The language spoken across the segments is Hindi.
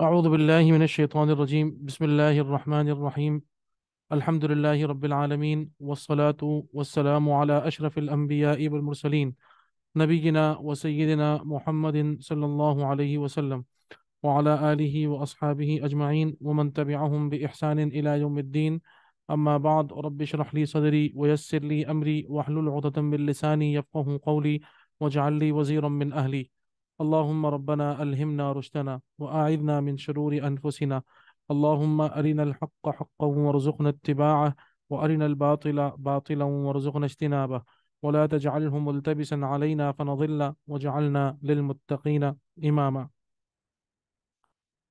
أعوذ بالله من الشيطان الرجيم بسم الله الرحمن الرحيم الحمد لله رب العالمين والصلاة والسلام على أشرف الأنبياء والمرسلين نبينا وسيدنا محمد صلى الله عليه وسلم وعلى آله وأصحابه أجمعين ومن تبعهم بإحسان إلى يوم الدين أما بعد رب اشرح لي صدري ويسر لي أمري واحلل عقدة من لساني يفقه قولي واجعل لي وزيرا من أهلي اللهم ربنا ألهمنا رشدنا وأعذنا من شرور أنفسنا اللهم أرنا الحق حقا وارزقنا اتباعه وأرنا الباطل باطلا وارزقنا اجتنابه ولا تجعله ملتبسا علينا فنضل واجعلنا للمتقين إماما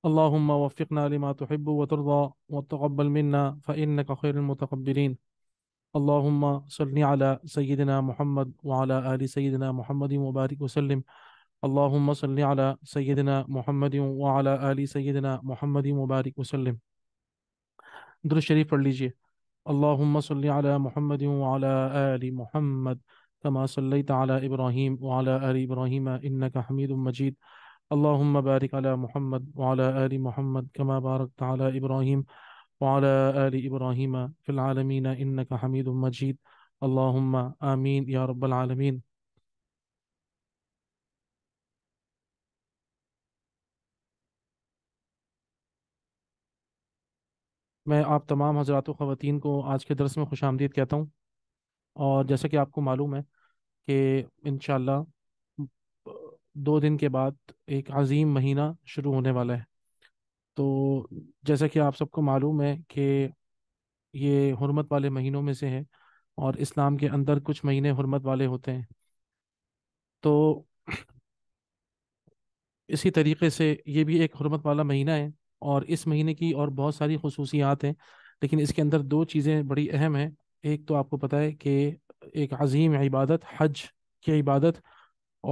اللهم وفقنا لما تحب وترضى وتقبل منا فإنك خير المتقبلين اللهم صل على سيدنا محمد وعلى آل سيدنا محمد وبارك وسلم اللهم صل على سيدنا محمد وعلى آل سيدنا محمد مبارك وسلم در الشريف पढ़ लीजिए اللهم صل على محمد وعلى آل محمد كما صليت على إبراهيم وعلى آل إبراهيم إنك حميد مجيد اللهم بارك على محمد وعلى آل محمد كما باركت على إبراهيم وعلى آل إبراهيم في العالمين إنك حميد مجيد اللهم آمين يا رب العالمين मैं आप तमाम हजरात ख़वान को आज के दरस में खुश आमदीद कहता हूँ और जैसा कि आपको मालूम है कि इन दो दिन के बाद एक अजीम महीना शुरू होने वाला है तो जैसा कि आप सबको मालूम है कि ये हरमत वाले महीनों में से है और इस्लाम के अंदर कुछ महीने हरमत वाले होते हैं तो इसी तरीके से ये भी एक हरमत वाला महीना है और इस महीने की और बहुत सारी खसूसियात हैं लेकिन इसके अंदर दो चीज़ें बड़ी अहम हैं एक तो आपको पता है कि एक अजीम इबादत हज की इबादत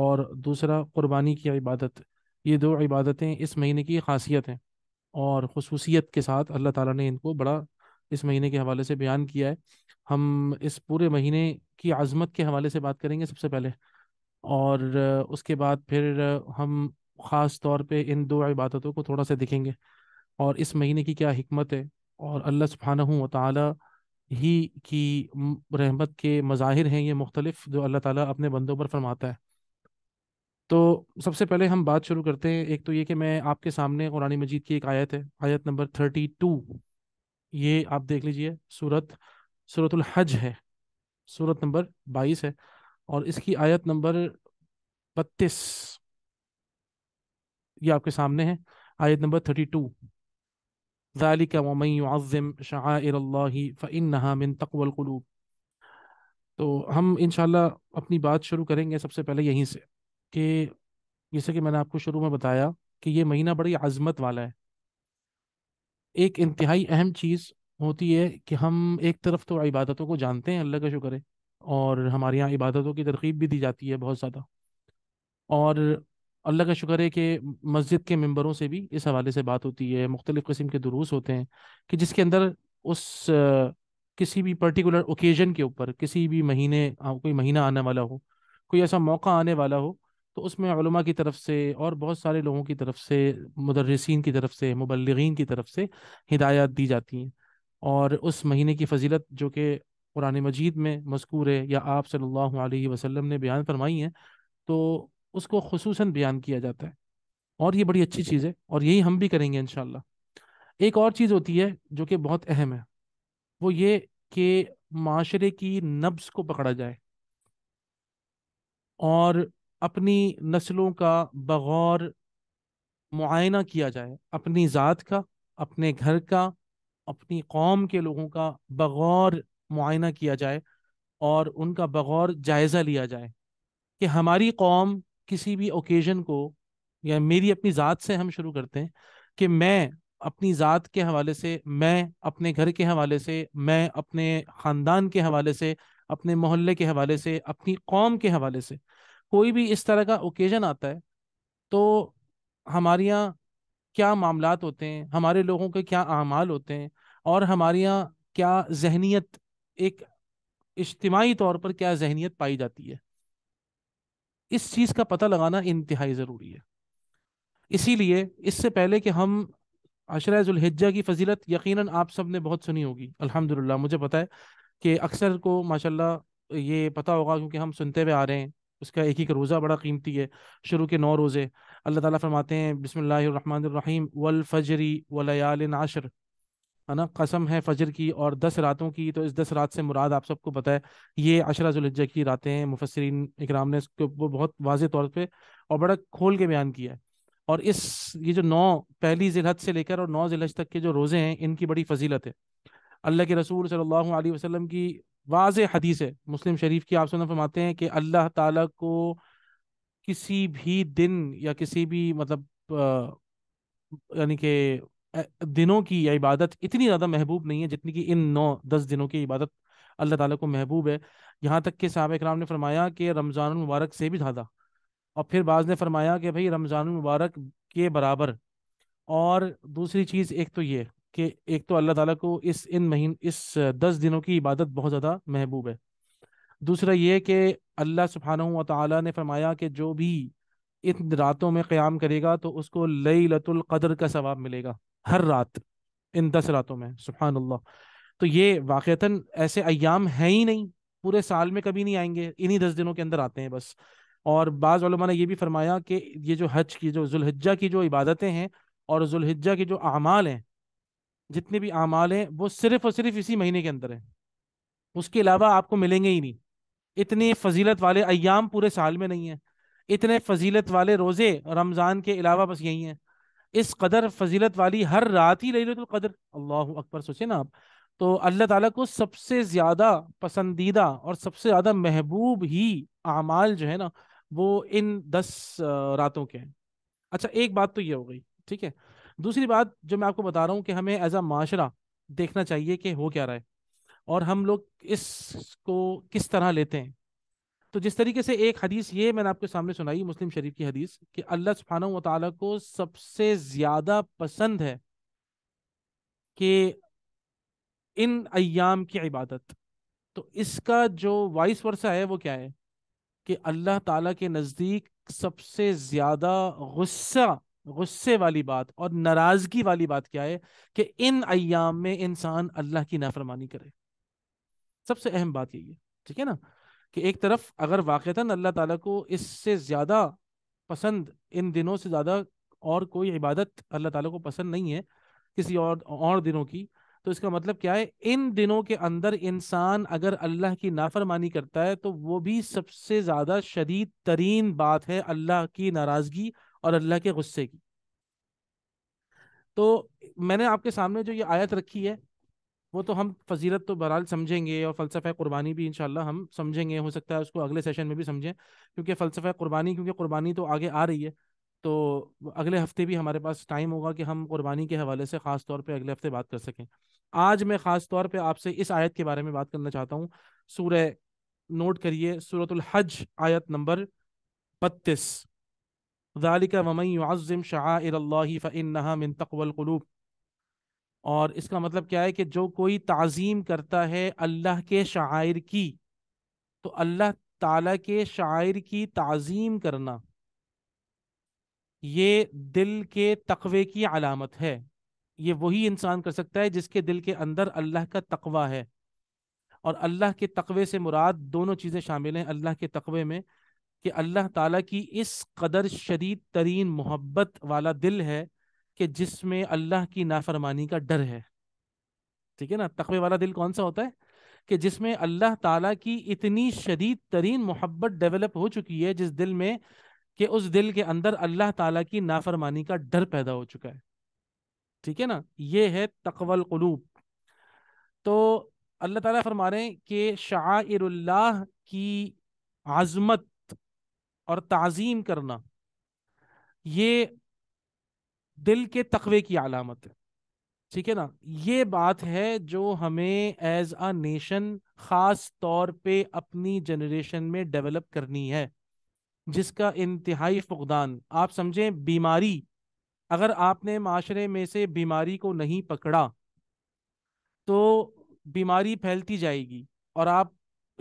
और दूसरा क़ुरबानी की इबादत ये दो इबादतें इस महीने की खासियत हैं और खसूसियत के साथ अल्लाह ताला ने इनको बड़ा इस महीने के हवाले से बयान किया है हम इस पूरे महीने की आज़मत के हवाले से बात करेंगे सबसे पहले और उसके बाद फिर हम ख़ास तौर पे इन दो इबादतों को थोड़ा सा दिखेंगे और इस महीने की क्या हमत है और अल्लाह सुबहाना ताली ही की रहमत के मज़ाहिर हैं ये मुख्तलिफ जो अल्लाह ताला अपने बंदों पर फरमाता है तो सबसे पहले हम बात शुरू करते हैं एक तो ये कि मैं आपके सामने कुरान मजीद की एक आयत है आयत नंबर थर्टी टू ये आप देख लीजिए सूरत सूरतुल हज है सूरत नंबर बाईस है और इसकी आयत नंबर बत्तीस ये आपके सामने है आयत नंबर थर्टी टू ذلك वमन युअज़्ज़िम शआइर अल्लाह फ़इन्नहा मिन तक़वल क़ुलूब तो हम इंशाल्लाह अपनी बात शुरू करेंगे सबसे पहले यहीं से कि जैसे कि मैंने आपको शुरू में बताया कि ये महीना बड़ी आज़मत वाला है एक इंतहाई अहम चीज़ होती है कि हम एक तरफ तो इबादतों को जानते हैं अल्लाह का शुक्र है और हमारे यहाँ इबादतों की तरकीब भी दी जाती है बहुत ज़्यादा और अल्लाह का शुक्र है कि मस्जिद के मेम्बरों से भी इस हवाले से बात होती है मुख्तलिफ़ किस्म के दुरूस होते हैं कि जिसके अंदर उस किसी भी पर्टिकुलर ओकेजन के ऊपर किसी भी महीने कोई महीना आने वाला हो कोई ऐसा मौका आने वाला हो तो उसमें की तरफ से और बहुत सारे लोगों की तरफ से मदरसिन की तरफ से मुबलगिन की तरफ से हिदायत दी जाती हैं और उस महीने की फजीलत जो कि कुरान मजीद में मस्कूर है या आप सल्लल्लाहु अलैहि वसल्लम ने बयान फरमाई है तो उसको खसूस बयान किया जाता है और ये बड़ी अच्छी चीज़ है और यही हम भी करेंगे इन एक और चीज़ होती है जो कि बहुत अहम है वो ये कि माशरे की नब्स को पकड़ा जाए और अपनी नस्लों का बगौर मुआयना किया जाए अपनी ज़ात का अपने घर का अपनी कौम के लोगों का बगौर मुआयना किया जाए और उनका बगौर जायज़ा लिया जाए कि हमारी कौम किसी भी ओकेजन को या मेरी अपनी ज़ात से हम शुरू करते हैं कि मैं अपनी ज़ात के हवाले से मैं अपने घर के हवाले से मैं अपने ख़ानदान के हवाले से अपने मोहल्ले के हवाले से अपनी कौम के हवाले से कोई भी इस तरह का ओकेजन आता है तो हमारे यहाँ क्या मामला होते हैं हमारे लोगों के क्या अमाल होते हैं और हमारे यहाँ क्या जहनीत एक इज्तमाही तौर पर क्या जहनीत पाई जाती है इस चीज का पता लगाना इंतहाई जरूरी है इसीलिए इससे पहले कि हम अशरजुल्हिजा की फजीलत यकीनन आप सब ने बहुत सुनी होगी अल्हम्दुलिल्लाह मुझे पता है कि अक्सर को माशाल्लाह ये पता होगा क्योंकि हम सुनते हुए आ रहे हैं उसका एक ही का रोज़ा बड़ा कीमती है शुरू के नौ रोज़े अल्लाह ताला फरमाते हैं बिसमीम वल फजरी वलयाल आशर है ना कसम है फजर की और दस रातों की तो इस दस रात से मुराद आप सबको पता है ये अशरा जुलज्जा की रातें हैं मुफसरीन इकराम ने इसको बहुत वाज तौर पर और बड़ा खोल के बयान किया है और इस ये जो नौ पहली जिलहत से लेकर और नौ जिलहज तक के जो रोज़े हैं इनकी बड़ी फजीलत है अल्लाह के रसूल सल्लल्लाहु अलैहि वसल्लम की वाज हदीस है मुस्लिम शरीफ की आप सुना फरमाते हैं कि अल्लाह ताला को किसी भी दिन या किसी भी मतलब यानी कि दिनों की यह इबादत इतनी ज़्यादा महबूब नहीं है जितनी कि इन नौ दस दिनों की इबादत अल्लाह ताला को महबूब है यहाँ तक कि साहब कराम ने फरमाया कि रमज़ान मुबारक से भी ज़्यादा और फिर बाज़ ने फरमाया कि भाई रमज़ान मुबारक के बराबर और दूसरी चीज़ एक तो ये कि एक तो अल्लाह ताला को इस इन महीन इस दस दिनों की इबादत बहुत ज़्यादा महबूब है दूसरा ये कि अल्लाह सुबहाना व ने फरमाया कि जो भी इन रातों में क़्याम करेगा तो उसको लई लतुल्क़दर का सवाब मिलेगा हर रात इन दस रातों में सुबहान अल्लाह तो ये वाक़ता ऐसे अयाम हैं ही नहीं पूरे साल में कभी नहीं आएंगे इन्हीं दस दिनों के अंदर आते हैं बस और बाज़ ने यह भी फरमाया कि ये जो हज की जो जुल्हजा की जो इबादतें हैं और जुल्हजा के जो अमाल हैं जितने भी अमाल हैं वो सिर्फ और सिर्फ इसी महीने के अंदर हैं उसके अलावा आपको मिलेंगे ही नहीं इतने फजीलत वाले अयाम पूरे साल में नहीं हैं इतने फजीलत वाले रोज़े रमज़ान के अलावा बस यही हैं इस कदर फजीलत वाली हर रात ही कदर अल्लाह अकबर सोचे ना आप तो अल्लाह ताला को सबसे ज़्यादा पसंदीदा और सबसे ज़्यादा महबूब ही आमाल जो है ना वो इन दस रातों के हैं अच्छा एक बात तो ये हो गई ठीक है दूसरी बात जो मैं आपको बता रहा हूँ कि हमें एज अ माशरा देखना चाहिए कि हो क्या रहा है और हम लोग इसको किस तरह लेते हैं तो जिस तरीके से एक हदीस ये मैंने आपके सामने सुनाई मुस्लिम शरीफ की हदीस कि अल्लाह सुफान वाली को सबसे ज़्यादा पसंद है कि इन अयाम की इबादत तो इसका जो वाइस वर्षा है वो क्या है कि अल्लाह ताला के नज़दीक सबसे ज़्यादा गुस्सा गुस्से वाली बात और नाराज़गी वाली बात क्या है कि इन अयाम में इंसान अल्लाह की नाफरमानी करे सबसे अहम बात यही है ठीक है ना कि एक तरफ अगर वाक़ता अल्लाह ताला को इससे ज़्यादा पसंद इन दिनों से ज़्यादा और कोई इबादत अल्लाह ताला को पसंद नहीं है किसी और और दिनों की तो इसका मतलब क्या है इन दिनों के अंदर इंसान अगर अल्लाह की नाफरमानी करता है तो वो भी सबसे ज़्यादा शदीद तरीन बात है अल्लाह की नाराज़गी और अल्लाह के गुस्से की तो मैंने आपके सामने जो ये आयत रखी है वो तो हम फजीलत तो बहरहाल समझेंगे और फ़लसफ़ा क़ुरबानी भी इनशाला हम समझेंगे हो सकता है उसको अगले सेशन में भी समझें क्योंकि फ़लसफ़ा कुर्बानी क्योंकि कुर्बानी तो आगे आ रही है तो अगले हफ्ते भी हमारे पास टाइम होगा कि हम क़ुरबानी के हवाले से ख़ास तौर पर अगले हफ्ते बात कर सकें आज मैं ख़ास तौर पर आपसे इस आयत के बारे में बात करना चाहता हूँ सूर्य नोट करिए सूरतुल हज आयत नंबर बत्तीस दालिका वमई शाह फ़िन तकवलूब और इसका मतलब क्या है कि जो कोई तज़ीम करता है अल्लाह के शायर की तो अल्लाह ताला के शायर की तज़ीम करना ये दिल के तकवे की अलामत है ये वही इंसान कर सकता है जिसके दिल के अंदर अल्लाह का तकवा है और अल्लाह के तकवे से मुराद दोनों चीज़ें शामिल हैं अल्लाह के तकवे में कि अल्लाह ताला की इस कदर शदीद तरीन मोहब्बत वाला दिल है कि जिसमें अल्लाह की नाफरमानी का डर है ठीक है ना तकवे वाला दिल कौन सा होता है कि जिसमें अल्लाह ताला की इतनी शदीद तरीन मोहब्बत डेवलप हो चुकी है जिस दिल में कि उस दिल के अंदर अल्लाह ताला की नाफरमानी का डर पैदा हो चुका है ठीक है ना ये है तकवल कलूब तो अल्लाह ताला फरमा रहे हैं कि शाह की आज़मत और तज़ीम करना ये दिल के तकवे की अलामत है ठीक है ना ये बात है जो हमें एज अ नेशन खास तौर पे अपनी जनरेशन में डेवलप करनी है जिसका इंतहाई फुकदान आप समझें बीमारी अगर आपने माशरे में से बीमारी को नहीं पकड़ा तो बीमारी फैलती जाएगी और आप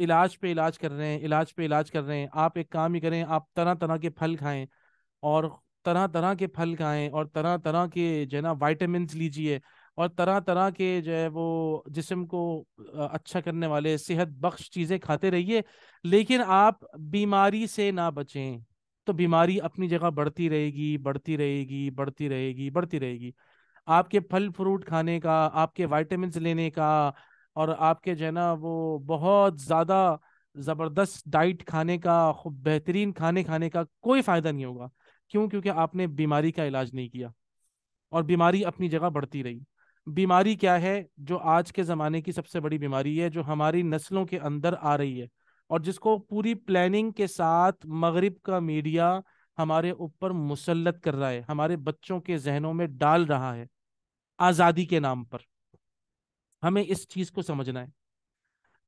इलाज पे इलाज कर रहे हैं इलाज पे इलाज कर रहे हैं आप एक काम ही करें आप तरह तरह के फल खाएं और तरह तरह के फल खाएं और तरह तरह के जो है ना वाइटामिन लीजिए और तरह तरह के जो है वो जिसम को अच्छा करने वाले सेहत बख्श चीज़ें खाते रहिए लेकिन आप बीमारी से ना बचें तो बीमारी अपनी जगह बढ़ती रहेगी बढ़ती रहेगी बढ़ती रहेगी बढ़ती रहेगी आपके फल फ्रूट खाने का आपके वाइटामिन लेने का और आपके जो है ना वो बहुत ज़्यादा ज़बरदस्त डाइट खाने का खूब बेहतरीन खाने खाने का कोई फ़ायदा नहीं होगा क्यों क्योंकि आपने बीमारी का इलाज नहीं किया और बीमारी अपनी जगह बढ़ती रही बीमारी क्या है जो आज के ज़माने की सबसे बड़ी बीमारी है जो हमारी नस्लों के अंदर आ रही है और जिसको पूरी प्लानिंग के साथ मगरब का मीडिया हमारे ऊपर मुसलत कर रहा है हमारे बच्चों के जहनों में डाल रहा है आज़ादी के नाम पर हमें इस चीज़ को समझना है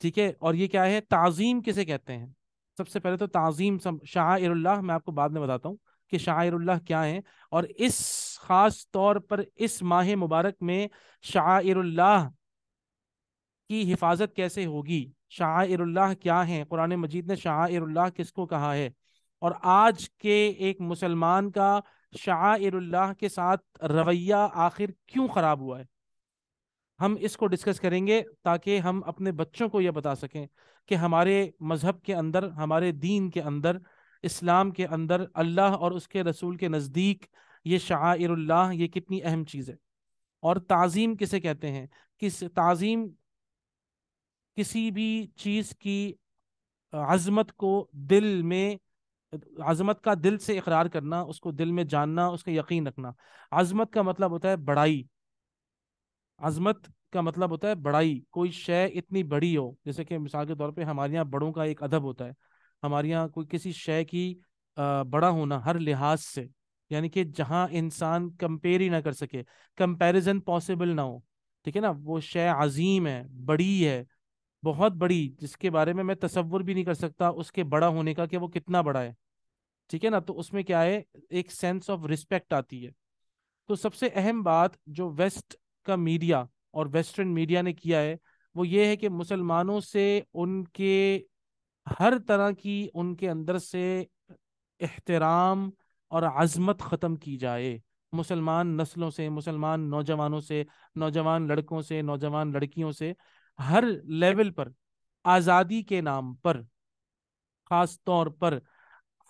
ठीक है और ये क्या है ताज़ीम किसे कहते हैं सबसे पहले तो तज़ीम शाह मैं आपको बाद में बताता हूँ कि शायरुल्लाह क्या हैं और इस ख़ास तौर पर इस माह मुबारक में शायरुल्लाह की हिफाजत कैसे होगी शाहरुल्लाह क्या हैं कुरान मजीद ने किस किसको कहा है और आज के एक मुसलमान का शाहरुल्लाह के साथ रवैया आखिर क्यों ख़राब हुआ है हम इसको डिस्कस करेंगे ताकि हम अपने बच्चों को यह बता सकें कि हमारे मज़हब के अंदर हमारे दीन के अंदर इस्लाम के अंदर अल्लाह और उसके रसूल के नज़दीक ये शाह ये कितनी अहम चीज़ है और ताज़ीम किसे कहते हैं किस ताज़ीम किसी भी चीज़ की आजमत को दिल में आजमत का दिल से इकरार करना उसको दिल में जानना उसका यकीन रखना आजमत का मतलब होता है बड़ाई अज़मत का मतलब होता है बड़ाई कोई शय इतनी बड़ी हो जैसे कि मिसाल के तौर पे हमारे यहाँ बड़ों का एक अदब होता है हमारे यहाँ कोई किसी शय की बड़ा होना हर लिहाज से यानी कि जहाँ इंसान कंपेयर ही ना कर सके कंपैरिजन पॉसिबल ना हो ठीक है ना वो शय अजीम है बड़ी है बहुत बड़ी जिसके बारे में मैं तस्वुर भी नहीं कर सकता उसके बड़ा होने का कि वो कितना बड़ा है ठीक है ना तो उसमें क्या है एक सेंस ऑफ रिस्पेक्ट आती है तो सबसे अहम बात जो वेस्ट का मीडिया और वेस्टर्न मीडिया ने किया है वो ये है कि मुसलमानों से उनके हर तरह की उनके अंदर से एहतराम और आज़मत ख़त्म की जाए मुसलमान नस्लों से मुसलमान नौजवानों से नौजवान लड़कों से नौजवान लड़कियों से हर लेवल पर आज़ादी के नाम पर ख़ास तौर पर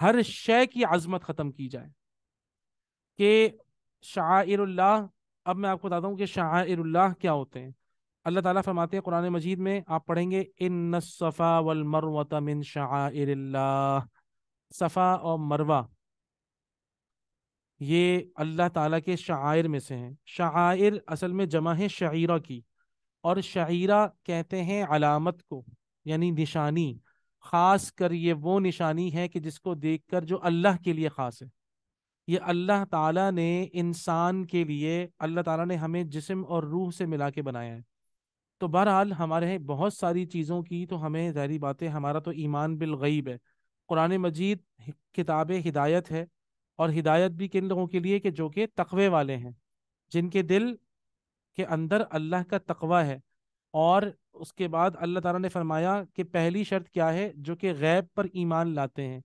हर शय की आज़मत ख़त्म की जाए कि शाह अब मैं आपको बताता हूँ कि शाह क्या होते हैं अल्लाह ताला फरमाते हैं कुरान मजीद में आप पढ़ेंगे इन सफ़ा वल मरवत मिन शाह सफ़ा और मरवा ये अल्लाह ताला के शायर में से हैं शायर असल में जमा है शायरा की और शायरा कहते हैं अलामत को यानी निशानी ख़ास कर ये वो निशानी है कि जिसको देखकर जो अल्लाह के लिए ख़ास है ये अल्लाह ताला ने इंसान के लिए अल्लाह ताला ने हमें जिस्म और रूह से मिला के बनाया है तो बहरहाल हमारे बहुत सारी चीज़ों की तो हमें ज़ाहरी बातें हमारा तो ईमान बिलगैब है कुरान मजीद किताब हिदायत है और हिदायत भी किन लोगों के लिए कि जो कि तकवे वाले हैं जिनके दिल के अंदर अल्लाह का तकवा है और उसके बाद अल्लाह ताला ने फरमाया कि पहली शर्त क्या है जो कि गैब पर ईमान लाते हैं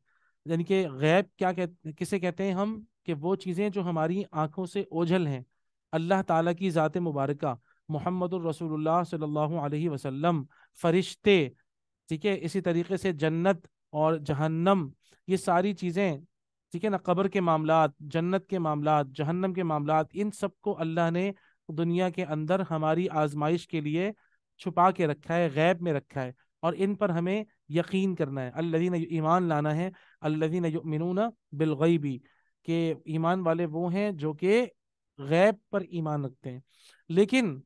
यानी कि गैब क्या कह किसे कहते हैं हम कि वो चीज़ें जो हमारी आँखों से ओझल हैं अल्लाह ताला की ज़ात मुबारका मोहम्मद रसूलुल्लाह सल्लल्लाहु अलैहि वसल्लम फरिश्ते ठीक है इसी तरीके से जन्नत और जहन्नम ये सारी चीज़ें ठीक है ना कब्र के मामला जन्नत के मामला जहन्नम के मामला इन सब को अल्लाह ने दुनिया के अंदर हमारी आजमाइश के लिए छुपा के रखा है गैब में रखा है और इन पर हमें यकीन करना है अल्लादीन ईमान लाना है अल्लादीन मिनून बिलगैबी के ईमान वाले वो हैं जो कि गैब पर ईमान रखते हैं लेकिन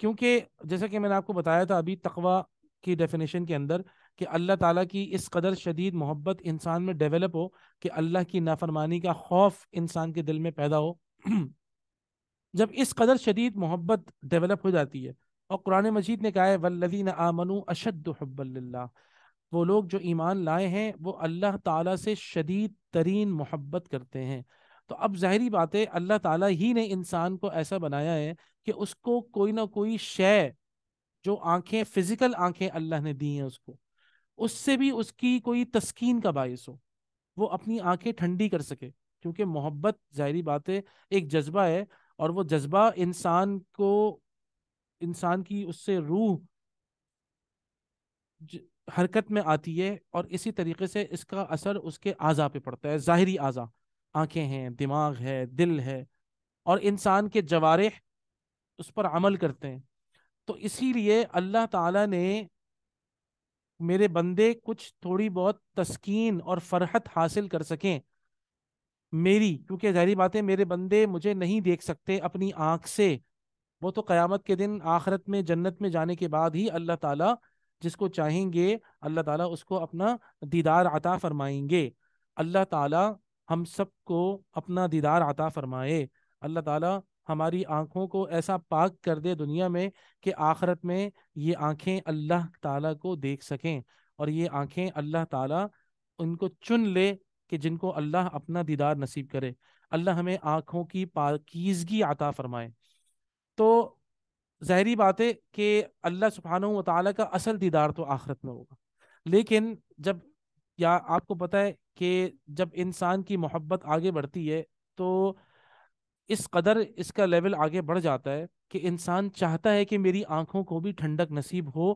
क्योंकि जैसा कि मैंने आपको बताया था अभी तकवा की डेफिनेशन के अंदर कि अल्लाह ताला की इस कदर शदीद मोहब्बत इंसान में डेवलप हो कि अल्लाह की नाफरमानी का खौफ इंसान के दिल में पैदा हो जब इस कदर शदीद मोहब्बत डेवलप हो जाती है और कुरान मजीद ने कहा है वल्लदीन आमनु अशद हब्बल्ला वो लोग जो ईमान लाए हैं वो अल्लाह ताला से शदीद तरीन मोहब्बत करते हैं तो अब जाहरी बात है अल्लाह ताला ही ने इंसान को ऐसा बनाया है कि उसको कोई ना कोई शय जो आंखें फिजिकल आंखें अल्लाह ने दी हैं उसको उससे भी उसकी कोई तस्कीन का बायस हो वो अपनी आंखें ठंडी कर सके क्योंकि मोहब्बत जाहरी बात है एक जज्बा है और वो जज्बा इंसान को इंसान की उससे रूह हरकत में आती है और इसी तरीके से इसका असर उसके आज़ा पे पड़ता है ज़ाहरी आज़ा आंखें हैं दिमाग है दिल है और इंसान के जवारे उस पर अमल करते हैं तो इसीलिए अल्लाह ताला ने मेरे बंदे कुछ थोड़ी बहुत तस्कीन और फरहत हासिल कर सकें मेरी क्योंकि जहरी बातें मेरे बंदे मुझे नहीं देख सकते अपनी आँख से वो तो क़यामत के दिन आखरत में जन्नत में जाने के बाद ही अल्लाह ताला जिसको चाहेंगे अल्लाह ताला उसको अपना दीदार अता फरमाएंगे अल्लाह ताला हम सबको अपना दीदार आता फरमाए अल्लाह ताला हमारी आँखों को ऐसा पाक कर दे दुनिया में कि आखरत में ये आँखें अल्लाह ताला को देख सकें और ये आँखें अल्लाह ताला उनको चुन ले कि जिनको अल्लाह अपना दीदार नसीब करे अल्लाह हमें आँखों की पाकीजगी आता फरमाए तो जहरी बात है कि अल्लाह सुबहान व का असल दीदार तो आखरत में होगा लेकिन जब या आपको पता है कि जब इंसान की मोहब्बत आगे बढ़ती है तो इस कदर इसका लेवल आगे बढ़ जाता है कि इंसान चाहता है कि मेरी आंखों को भी ठंडक नसीब हो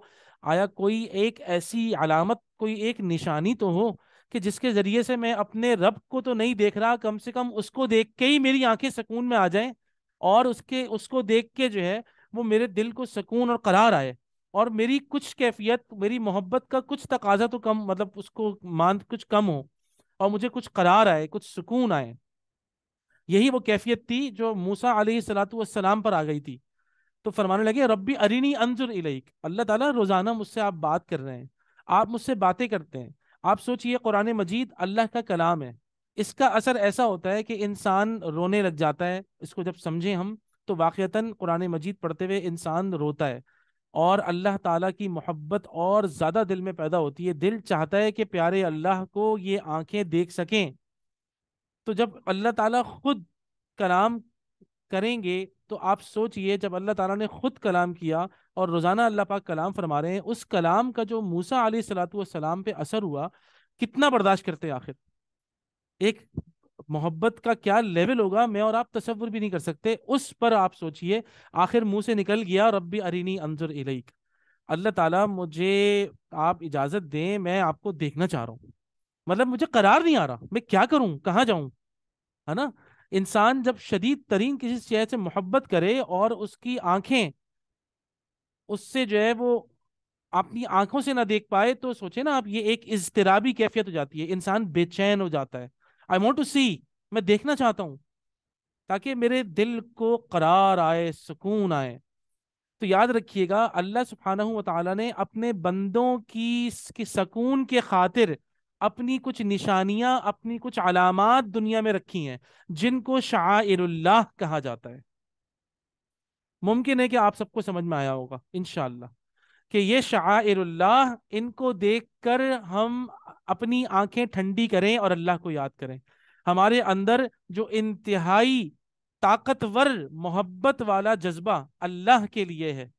आया कोई एक ऐसी अलामत कोई एक निशानी तो हो कि जिसके ज़रिए से मैं अपने रब को तो नहीं देख रहा कम से कम उसको देख के ही मेरी आंखें सुकून में आ जाएं और उसके उसको देख के जो है वो मेरे दिल को सुकून और करार आए और मेरी कुछ कैफियत मेरी मोहब्बत का कुछ तकाजा तो कम मतलब उसको मान कुछ कम हो और मुझे कुछ करार आए कुछ सुकून आए यही वो कैफियत थी जो मूसा सलाम पर आ गई थी तो फरमाने लगे रब्बी अरिनी अंजुर इलैक अल्लाह ताला रोज़ाना मुझसे आप बात कर रहे हैं आप मुझसे बातें करते हैं आप सोचिए कुरान मजीद अल्लाह का कलाम है इसका असर ऐसा होता है कि इंसान रोने लग जाता है इसको जब समझें हम तो वाक़ता कुरान मजीद पढ़ते हुए इंसान रोता है और अल्लाह ताला की मोहब्बत और ज़्यादा दिल में पैदा होती है दिल चाहता है कि प्यारे अल्लाह को ये आंखें देख सकें तो जब अल्लाह ताला खुद कलाम करेंगे तो आप सोचिए जब अल्लाह ताला ने खुद कलाम किया और रोज़ाना अल्लाह पाक कलाम फरमा रहे हैं उस कलाम का जो मूसा सलाम पे असर हुआ कितना बर्दाश्त करते आखिर एक मोहब्बत का क्या लेवल होगा मैं और आप तस्वुर भी नहीं कर सकते उस पर आप सोचिए आखिर मुंह से निकल गया रब्बी अरिनी अंजुर इलैक अल्लाह ताला मुझे आप इजाज़त दें मैं आपको देखना चाह रहा हूँ मतलब मुझे करार नहीं आ रहा मैं क्या करूँ कहाँ जाऊँ है ना इंसान जब शदीद तरीन किसी शहर से मोहब्बत करे और उसकी आंखें उससे जो है वो अपनी आंखों से ना देख पाए तो सोचे ना आप ये एक इजतराबी कैफियत हो जाती है इंसान बेचैन हो जाता है आई वॉन्ट टू सी मैं देखना चाहता हूँ ताकि मेरे दिल को करार आए सुकून आए तो याद रखिएगा अल्लाह सुबहाना ताला ने अपने बंदों की, की सकून के खातिर अपनी कुछ निशानियां अपनी कुछ अलामत दुनिया में रखी हैं जिनको शाह कहा जाता है मुमकिन है कि आप सबको समझ में आया होगा इन कि ये शाह इनको देखकर हम अपनी आंखें ठंडी करें और अल्लाह को याद करें हमारे अंदर जो इंतहाई ताकतवर मोहब्बत वाला जज्बा अल्लाह के लिए है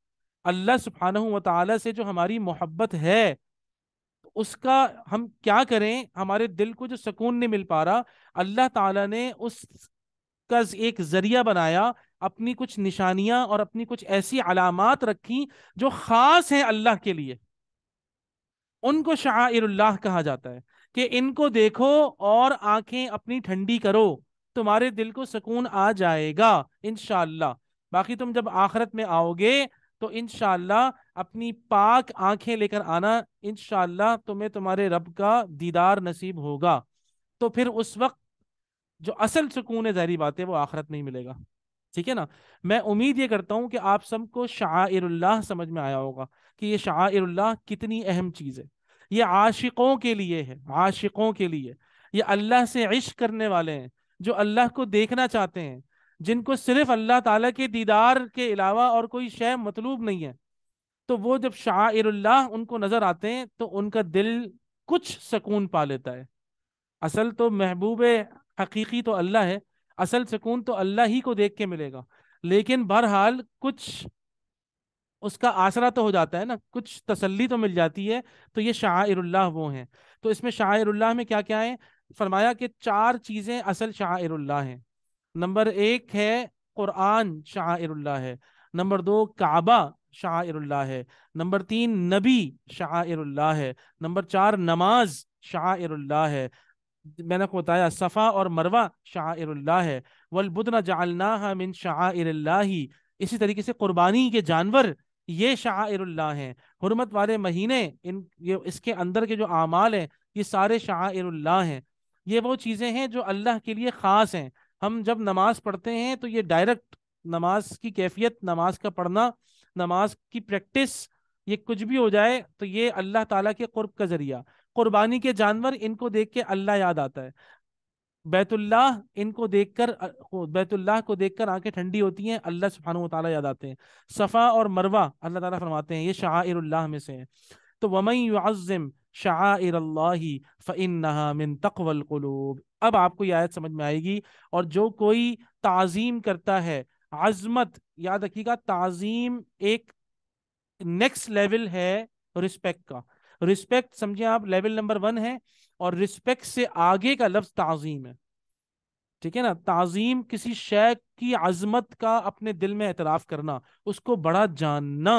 अल्लाह सुबहाना व ताली से जो हमारी मोहब्बत है उसका हम क्या करें हमारे दिल को जो सुकून नहीं मिल पा रहा अल्लाह ताला ने उसका एक जरिया बनाया अपनी कुछ निशानियां और अपनी कुछ ऐसी अलामत रखी जो ख़ास हैं अल्लाह के लिए उनको शाह कहा जाता है कि इनको देखो और आंखें अपनी ठंडी करो तुम्हारे दिल को सुकून आ जाएगा इनशाला बाकी तुम जब आखरत में आओगे तो इनशाला अपनी पाक आंखें लेकर आना इनशाला तुम्हें तुम्हारे रब का दीदार नसीब होगा तो फिर उस वक्त जो असल सुकून है जहरी बात है वो आखरत में ही मिलेगा ठीक है ना मैं उम्मीद ये करता हूँ कि आप सबको शाह समझ में आया होगा कि ये शाह कितनी अहम चीज़ है ये आशिकों के लिए है आशिकों के लिए ये अल्लाह से इश्क करने वाले हैं जो अल्लाह को देखना चाहते हैं जिनको सिर्फ अल्लाह ताला के दीदार के अलावा और कोई शय मतलूब नहीं है तो वो जब शाह उनको नज़र आते हैं तो उनका दिल कुछ सकून पा लेता है असल तो महबूब हकीकी तो अल्लाह है असल सुकून तो अल्लाह ही को देख के मिलेगा लेकिन बहरहाल कुछ उसका आसरा तो हो जाता है ना कुछ तसल्ली तो मिल जाती है तो ये शाहरुल्लाह वो हैं तो इसमें शाह में क्या क्या है फरमाया कि चार चीज़ें असल शाह हैं नंबर एक है कुरान शाहरुल्लाह है नंबर दो काबा शाहरुल्लाह है नंबर तीन नबी शाहरुल्लाह है नंबर चार नमाज शाहरुल्लाह है मैंने आपको बताया सफ़ा और मरवा शाह है वलबुदना जालना मिन शाह इसी तरीके से कुर्बानी के जानवर ये शाह हैं हरमत वाले महीने इन ये इसके अंदर के जो आमाल हैं ये सारे शाह हैं ये वो चीज़ें हैं जो अल्लाह के लिए ख़ास हैं हम जब नमाज़ पढ़ते हैं तो ये डायरेक्ट नमाज की कैफियत नमाज का पढ़ना नमाज की प्रैक्टिस ये कुछ भी हो जाए तो ये अल्लाह ताला के कुर्ब का ज़रिया कुर्बानी के जानवर इनको देख के अल्लाह याद आता है बैतुल्लाह इनको देखकर बैतुल्लाह को देखकर आंखें ठंडी होती हैं अल्लाह सुबहान तला याद आते हैं सफ़ा और मरवा अल्लाह ताला फरमाते हैं ये शाहरुल्लाह में से हैं तो वमई अज़म मिन तकवल क़लूब अब आपको ये आयत समझ में आएगी और जो कोई ताज़ीम करता है आज़मत याद रखिएगा ताज़ीम एक नेक्स्ट लेवल है रिस्पेक्ट का रिस्पेक्ट समझे आप लेवल नंबर वन है और रिस्पेक्ट से आगे का लफ्ज ताजीम है ठीक है ना ताजीम किसी शय की आजमत का अपने दिल में एतराफ करना उसको बड़ा जानना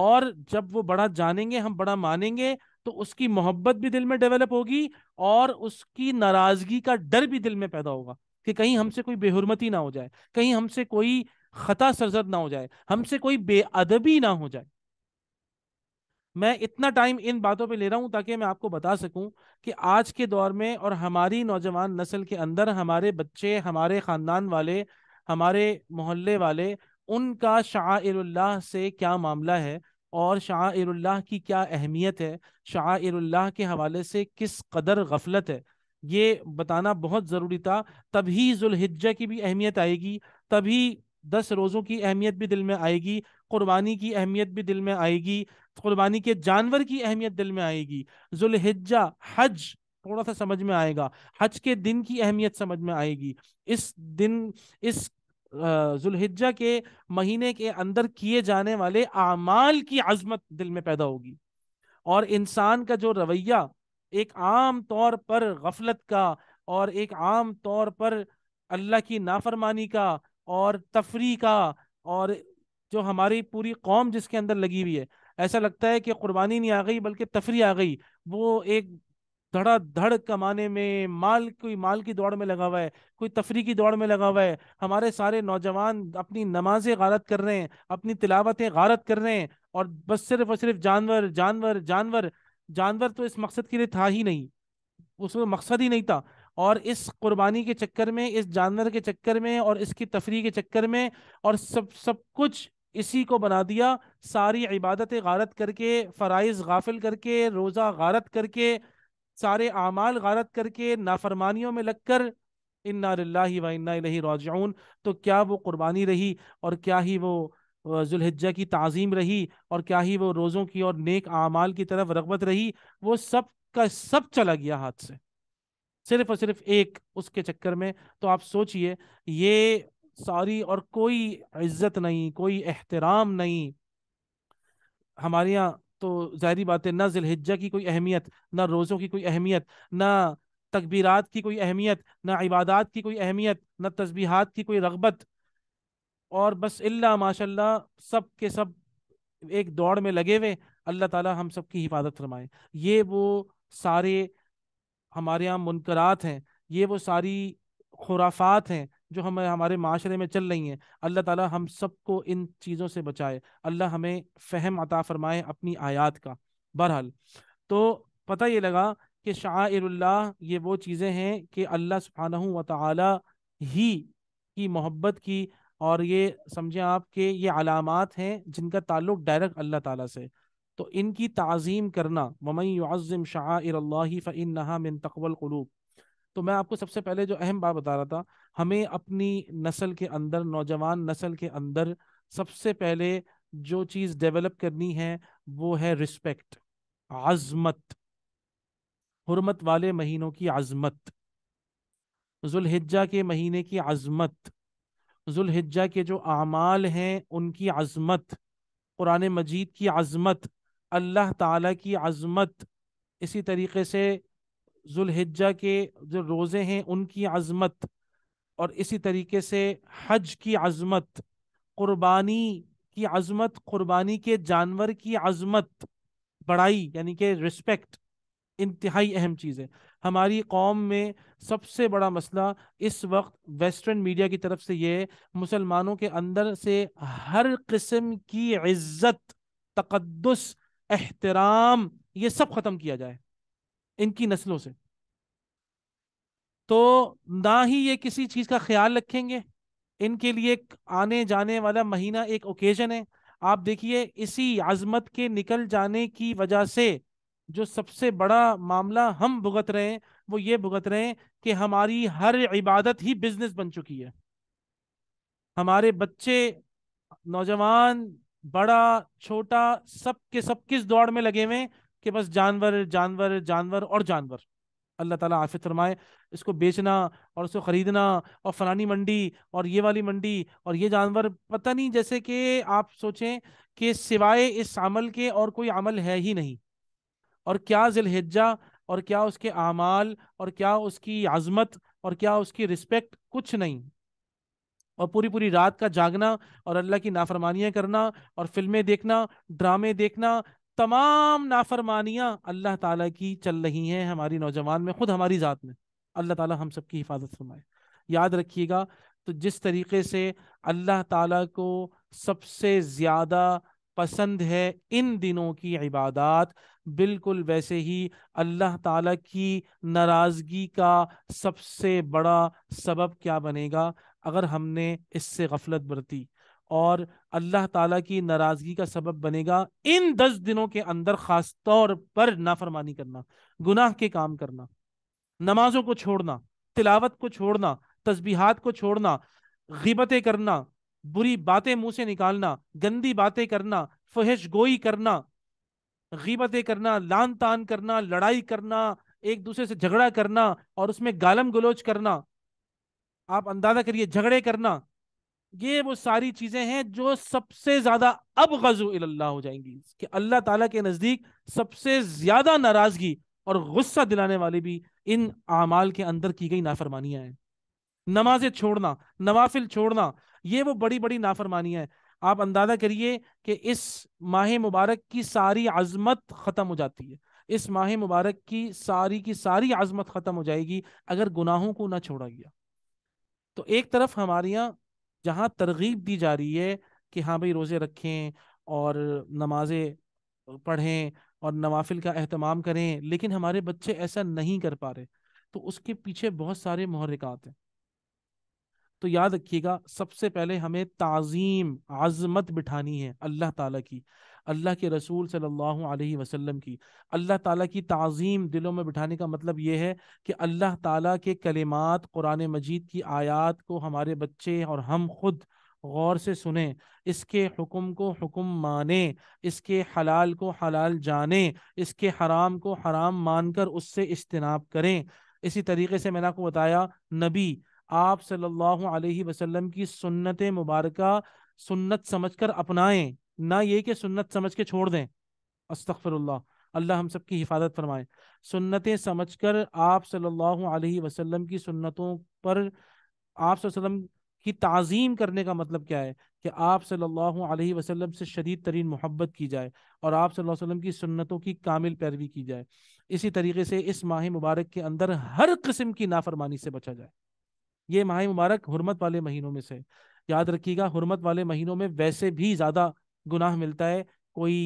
और जब वो बड़ा जानेंगे हम बड़ा मानेंगे तो उसकी मोहब्बत भी दिल में डेवलप होगी और उसकी नाराजगी का डर भी दिल में पैदा होगा कि कहीं हमसे कोई बेहरमती ना हो जाए कहीं हमसे कोई खता सरजद ना हो जाए हमसे कोई बेअदबी ना हो जाए मैं इतना टाइम इन बातों पे ले रहा हूँ ताकि मैं आपको बता सकूं कि आज के दौर में और हमारी नौजवान नस्ल के अंदर हमारे बच्चे हमारे ख़ानदान वाले हमारे मोहल्ले वाले उनका शाह से क्या मामला है और शाह की क्या अहमियत है शाह के हवाले से किस कदर गफलत है ये बताना बहुत ज़रूरी था तभी जुल्हिजा की भी अहमियत आएगी तभी दस रोज़ों की अहमियत भी दिल में आएगी कुर्बानी की अहमियत भी दिल में आएगी कुर्बानी के जानवर की अहमियत दिल में आएगी जुल्हिज्जा हज थोड़ा सा समझ में आएगा हज के दिन की अहमियत समझ में आएगी इस दिन इस जुल्हिज्जा के महीने के अंदर किए जाने वाले आमाल की आजमत दिल में पैदा होगी और इंसान का जो रवैया एक आम तौर पर गफलत का और एक आम तौर पर अल्लाह की नाफरमानी का और तफरी का और जो हमारी पूरी कौम जिसके अंदर लगी हुई है ऐसा लगता है कि कुर्बानी नहीं आ गई बल्कि तफरी आ गई वो एक धड़ा धड़ कमाने में माल कोई माल की दौड़ में लगा हुआ है कोई तफरी की दौड़ में लगा हुआ है हमारे सारे नौजवान अपनी नमाजें गारत कर रहे हैं अपनी तिलावतें गारत कर रहे हैं और बस सिर्फ और सिर्फ जानवर जानवर जानवर जानवर तो इस मकसद के लिए था ही नहीं उसमें मकसद ही नहीं था और इस कुर्बानी के चक्कर में इस जानवर के चक्कर में और इसकी तफरी के चक्कर में और सब सब कुछ इसी को बना दिया सारी इबादत गारत करके फ़रज़ गाफिल करके रोज़ा गारत करके सारे आमाल गारत करके नाफरमानियों में लग कर इन्ना व इन्ना रोजाउन तो क्या वो कुर्बानी रही और क्या ही वो जुल्हिज्जा की तज़ीम रही और क्या ही वो रोज़ों की और नेक आमाल की तरफ रगबत रही वो सब का सब चला गया हाथ से सिर्फ और सिर्फ एक उसके चक्कर में तो आप सोचिए ये सारी और कोई इज्जत नहीं कोई एहतराम नहीं हमारे यहाँ तो जहरी बात है ना जिलहिजा की कोई अहमियत ना रोज़ों की कोई अहमियत ना तकबीरात की कोई अहमियत ना इबादत की कोई अहमियत ना तस्बीहात की कोई रगबत और बस इल्ला माशाल्लाह सब के सब एक दौड़ में लगे हुए अल्लाह ताला हम सब की हिफाजत फरमाए ये वो सारे हमारे यहाँ मुनकरात हैं ये वो सारी खुराफात हैं जो हम हमारे माशरे में चल रही हैं अल्लाह ताला हम सबको इन चीज़ों से बचाए अल्लाह हमें फ़हम अता फ़रमाए अपनी आयात का बहरहाल तो पता ये लगा कि शाहरल्ला ये वो चीज़ें हैं कि अल्लाह सुबहाना व ताली ही की मोहब्बत की और ये समझें आप कि ये अलामत हैं जिनका ताल्लुक डायरेक्ट अल्लाह ताला से तो इनकी तज़ीम करना ममई याज़म शाह फ़िन नहा मिन तो मैं आपको सबसे पहले जो अहम बात बता रहा था हमें अपनी नस्ल के अंदर नौजवान नस्ल के अंदर सबसे पहले जो चीज़ डेवलप करनी है वो है रिस्पेक्ट आजमत हरमत वाले महीनों की आजमत जुल्हिज्जा के महीने की आजमत जुल्हिज्जा के जो आमाल हैं उनकी आजमत कुरान मजीद की आजमत अल्लाह ताला की आजमत इसी तरीके से ज़ुल्हिजा के जो रोज़े हैं उनकी आज़मत और इसी तरीके से हज की आजमत क़ुरबानी की आजमत क़ुरबानी के जानवर की आजमत बढ़ाई यानी कि रिस्पेक्ट इंतहाई अहम चीज़ है हमारी कौम में सबसे बड़ा मसला इस वक्त वेस्टर्न मीडिया की तरफ से ये है मुसलमानों के अंदर से हर किस्म की इज्जत तकदस एहतराम ये सब ख़त्म किया जाए इनकी नस्लों से तो ना ही ये किसी चीज का ख्याल रखेंगे इनके लिए आने जाने वाला महीना एक ओकेजन है आप देखिए इसी आजमत के निकल जाने की वजह से जो सबसे बड़ा मामला हम भुगत रहे हैं वो ये भुगत रहे हैं कि हमारी हर इबादत ही बिजनेस बन चुकी है हमारे बच्चे नौजवान बड़ा छोटा सब के सब किस दौड़ में लगे हुए कि बस जानवर जानवर जानवर और जानवर अल्लाह ताला आफ फरमाए इसको बेचना और उसको ख़रीदना और फलानी मंडी और ये वाली मंडी और ये जानवर पता नहीं जैसे कि आप सोचें कि सिवाय इस अमल के और कोई अमल है ही नहीं और क्या जिलहिजा और क्या उसके अमाल और क्या उसकी आज़मत और क्या उसकी रिस्पेक्ट कुछ नहीं और पूरी पूरी रात का जागना और अल्लाह की नाफरमानियाँ करना और फिल्में देखना ड्रामे देखना तमाम नाफरमानियां अल्लाह ताला की चल रही हैं हमारी नौजवान में खुद हमारी ज़ात में अल्लाह ताला हम सब की हिफाजत फरमाए याद रखिएगा तो जिस तरीके से अल्लाह ताला को सबसे ज़्यादा पसंद है इन दिनों की इबादत बिल्कुल वैसे ही अल्लाह ताला की नाराज़गी का सबसे बड़ा सबब क्या बनेगा अगर हमने इससे गफलत बरती और अल्लाह ताला की नाराज़गी का सबब बनेगा इन दस दिनों के अंदर ख़ास तौर पर नाफरमानी करना गुनाह के काम करना नमाजों को छोड़ना तिलावत को छोड़ना तस्बीहात को छोड़ना गिबतें करना बुरी बातें मुंह से निकालना गंदी बातें करना फहश गोई करना गिबतें करना लान तान करना लड़ाई करना एक दूसरे से झगड़ा करना और उसमें गालम गलोच करना आप अंदाज़ा करिए झगड़े करना ये वो सारी चीजें हैं जो सबसे ज्यादा अब गजू हो जाएंगी कि अल्लाह ताला के नजदीक सबसे ज्यादा नाराजगी और गुस्सा दिलाने वाली भी इन आमाल के अंदर की गई नाफरमानियां हैं नमाजें छोड़ना नवाफिल छोड़ना ये वो बड़ी बड़ी नाफरमानियां हैं आप अंदाजा करिए कि इस माह मुबारक की सारी आजमत ख़त्म हो जाती है इस माह मुबारक की सारी की सारी आजमत ख़त्म हो जाएगी अगर गुनाहों को ना छोड़ा गया तो एक तरफ हमारे यहाँ जहाँ तरगीब दी जा रही है कि हाँ भाई रोज़े रखें और नमाजें पढ़ें और नवाफिल का अहतमाम करें लेकिन हमारे बच्चे ऐसा नहीं कर पा रहे तो उसके पीछे बहुत सारे महरिकात हैं तो याद रखिएगा सबसे पहले हमें ताज़ीम आज़मत बिठानी है अल्लाह ताला की अल्लाह के रसूल सल्लल्लाहु अलैहि वसल्लम की अल्लाह ताला की तज़ीम दिलों में बिठाने का मतलब ये है कि अल्लाह ताला के कलिमात कुरान मजीद की आयात को हमारे बच्चे और हम खुद गौर से सुने इसके हुक्म को हुक्म माने इसके हलाल को हलाल जाने इसके हराम को हराम मानकर उससे इज्तनाब करें इसी तरीके से मैंने आपको बताया नबी आप सल्लल्लाहु अलैहि वसल्लम की सुन्नत मुबारक सुन्नत समझकर अपनाएं ना ये कि सुन्नत समझ के छोड़ दें अस्तफ़र अल्लाह हम सब की हिफाजत फरमाए सुन्नतें समझ कर आप सल्लल्लाहु अलैहि वसल्लम की सुन्नतों पर आप सल्लम की तज़ीम करने का मतलब क्या है कि आप सल्लल्लाहु अलैहि वसल्लम से शदीद तरीन मोहब्बत की जाए और आप सल्लल्लाहु अलैहि वसल्लम की सुन्नतों की कामिल पैरवी की जाए इसी तरीके से इस माह मुबारक के अंदर हर किस्म की नाफरमानी से बचा जाए ये माह मुबारक हरमत वाले महीनों में से याद रखिएगा हरमत वाले महीनों में वैसे भी ज़्यादा गुनाह मिलता है कोई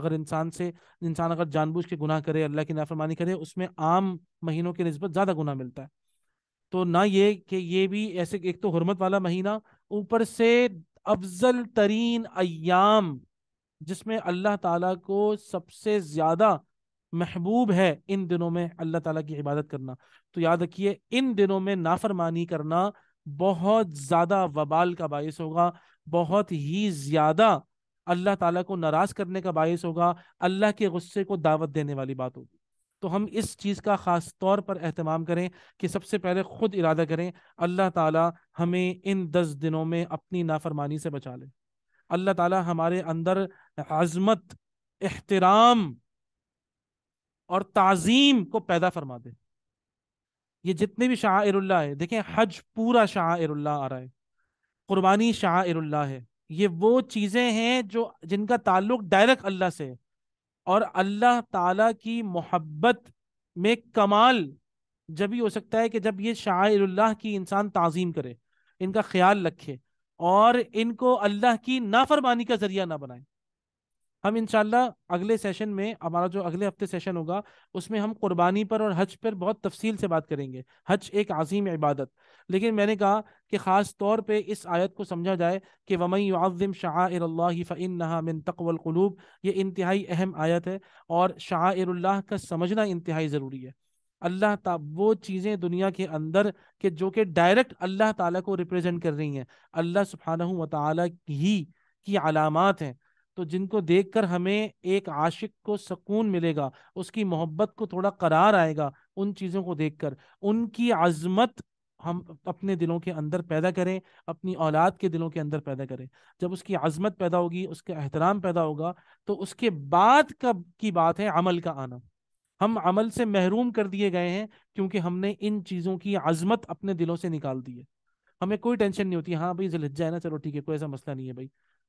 अगर इंसान से इंसान अगर जानबूझ के गुनाह करे अल्लाह की नाफरमानी करे उसमें आम महीनों के नस्बत ज़्यादा गुनाह मिलता है तो ना ये कि ये भी ऐसे एक तो हरमत वाला महीना ऊपर से अफजल तरीन अयाम जिसमें अल्लाह ताला को सबसे ज़्यादा महबूब है इन दिनों में अल्लाह ताला की इबादत करना तो याद रखिए इन दिनों में नाफरमानी करना बहुत ज़्यादा वबाल का बायस होगा बहुत ही ज्यादा अल्लाह ताला को नाराज करने का बायस होगा अल्लाह के गुस्से को दावत देने वाली बात होगी तो हम इस चीज़ का ख़ास तौर पर अहतमाम करें कि सबसे पहले ख़ुद इरादा करें अल्लाह ताला हमें इन दस दिनों में अपनी नाफरमानी से बचा ले अल्लाह ताला हमारे अंदर आज़मत एहतराम और तज़ीम को पैदा फरमा दे ये जितने भी शाहरुल्ला है देखें हज पूरा शाहरुल्ला आ रहा है कुर्बानी शाह है ये वो चीज़ें हैं जो जिनका ताल्लुक डायरेक्ट अल्लाह से है और अल्लाह ताला की मोहब्बत में कमाल जब ही हो सकता है कि जब ये शाह की इंसान तज़ीम करे इनका ख्याल रखे और इनको अल्लाह की नाफरमानी का ज़रिया ना बनाए हम इन अगले सेशन में हमारा जो अगले हफ्ते सेशन होगा उसमें हम कुर्बानी पर और हज पर बहुत तफसील से बात करेंगे हज एक आज़ीम इबादत लेकिन मैंने कहा कि ख़ास तौर पे इस आयत को समझा जाए कि वमई आज़म शाह फ़िन तकवलूब ये इंतहाई अहम आयत है और शाह का समझना इंतहाई ज़रूरी है अल्लाह ता वो चीज़ें दुनिया के अंदर के जो कि डायरेक्ट अल्लाह ताला को रिप्रेजेंट कर रही हैं अल्लाह सुबहाना व ही की अलामत हैं तो जिनको देखकर हमें एक आशिक को सकून मिलेगा उसकी मोहब्बत को थोड़ा करार आएगा उन चीज़ों को देखकर उनकी आजमत हम अपने दिलों के अंदर पैदा करें अपनी औलाद के दिलों के अंदर पैदा करें जब उसकी आज़मत पैदा होगी उसका एहतराम पैदा होगा तो उसके बाद कब की बात है अमल का आना हम अमल से महरूम कर दिए गए हैं क्योंकि हमने इन चीज़ों की आज़मत अपने दिलों से निकाल दी है हमें कोई टेंशन नहीं होती हाँ भाई जिलज्जा है ना चलो ठीक है कोई ऐसा मसला नहीं है भाई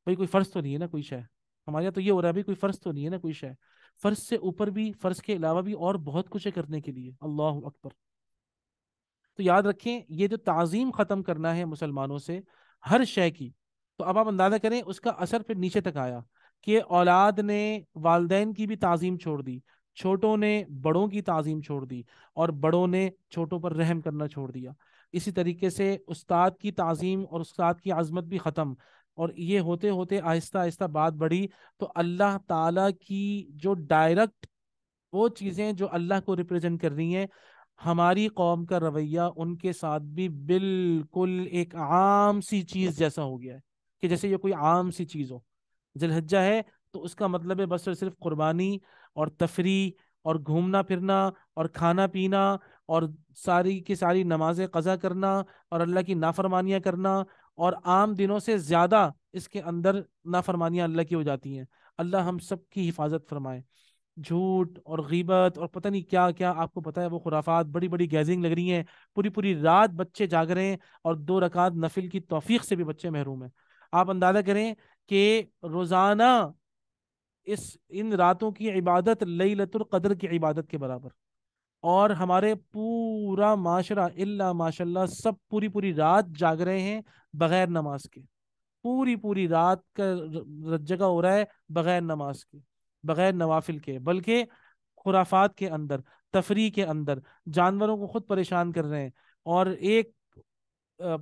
भाई कोई फ़र्ज तो नहीं है ना कोई शय हमारे यहाँ तो ये हो रहा है भाई कोई फ़र्ज तो नहीं है ना कोई शय फ़र्ज से ऊपर भी फ़र्ज के अलावा भी और बहुत कुछ है करने के लिए अल्लाह अकबर तो याद रखें ये जो तज़ीम ख़त्म करना है मुसलमानों से हर शय की तो अब आप अंदाज़ा करें उसका असर फिर नीचे तक आया कि औलाद ने वालदेन की भी तज़ीम छोड़ दी छोटों ने बड़ों की तज़ीम छोड़ दी और बड़ों ने छोटों पर रहम करना छोड़ दिया इसी तरीके से उस्ताद की तज़ीम और उस्ताद की आज़मत भी ख़त्म और ये होते होते आहिस्ता आहिस्ता बात बढ़ी तो अल्लाह ताला की जो डायरेक्ट वो चीज़ें जो अल्लाह को रिप्रेजेंट कर रही हैं हमारी कौम का रवैया उनके साथ भी बिल्कुल एक आम सी चीज़ जैसा हो गया है कि जैसे ये कोई आम सी चीज़ हो जलहजा है तो उसका मतलब है बस और सिर्फ कुर्बानी और तफरी और घूमना फिरना और खाना पीना और सारी की सारी नमाजें कज़ा करना और अल्लाह की नाफरमानियाँ करना और आम दिनों से ज़्यादा इसके अंदर नाफरमानियाँ अल्लाह की हो जाती हैं अल्लाह हम सब की हिफाजत फरमाए झूठ और गीबत और पता नहीं क्या क्या आपको पता है वो खुराफात बड़ी बड़ी गैजिंग लग रही हैं पूरी पूरी रात बच्चे जाग रहे हैं और दो रकात नफिल की तोफीक से भी बच्चे महरूम हैं आप अंदाज़ा करें कि रोज़ाना इस इन रातों की इबादत लई कदर की इबादत के बराबर और हमारे पूरा माशरा इल्ला माशा सब पूरी पूरी रात जाग रहे हैं बग़ैर नमाज के पूरी पूरी रात का जगह हो रहा है बग़ैर नमाज के बगैर नवाफिल के बल्कि खुराफात के अंदर तफरी के अंदर जानवरों को खुद परेशान कर रहे हैं और एक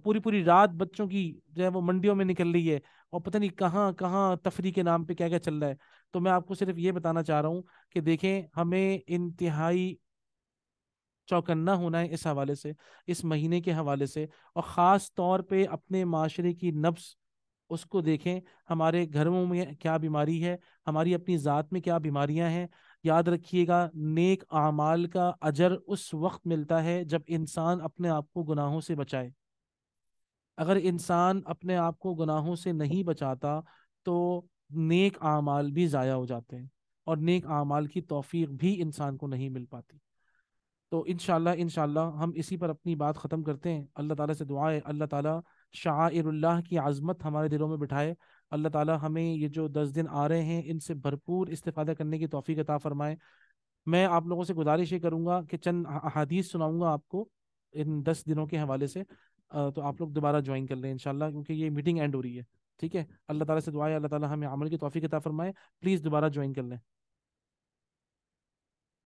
पूरी पूरी रात बच्चों की जो है वो मंडियों में निकल रही है और पता नहीं कहाँ कहाँ तफरी के नाम पे क्या क्या चल रहा है तो मैं आपको सिर्फ ये बताना चाह रहा हूँ कि देखें हमें इंतहाई चौकन्ना होना है इस हवाले से इस महीने के हवाले से और ख़ास तौर पे अपने माशरे की नफ्स उसको देखें हमारे घरों में क्या बीमारी है हमारी अपनी ज़ात में क्या बीमारियां हैं याद रखिएगा नेक आमाल का अजर उस वक्त मिलता है जब इंसान अपने आप को गुनाहों से बचाए अगर इंसान अपने आप को गुनाहों से नहीं बचाता तो नेक आमाल भी ज़ाया हो जाते हैं और नेक आमाल की तोफ़ी भी इंसान को नहीं मिल पाती तो इन शाला हम इसी पर अपनी बात ख़त्म करते हैं अल्लाह ताला से दुआ है अल्लाह ताला शाहरुल्लाह की आज़मत हमारे दिलों में बिठाए अल्लाह ताला हमें ये जो दस दिन आ रहे हैं इनसे भरपूर इस्तेफादा करने की तोफ़ी अता फ़रमाए मैं आप लोगों से गुजारिश ये करूँगा कि चंद अहादीस सुनाऊँगा आपको इन दस दिनों के हवाले से तो आप लोग दोबारा ज्वाइन कर लें इनशाला क्योंकि ये मीटिंग एंड हो रही है ठीक है अल्लाह ताला से दुआ है अल्लाह ताला हमें अमल की तोफ़ी अता फ़रमाए प्लीज़ दोबारा ज्वाइन कर लें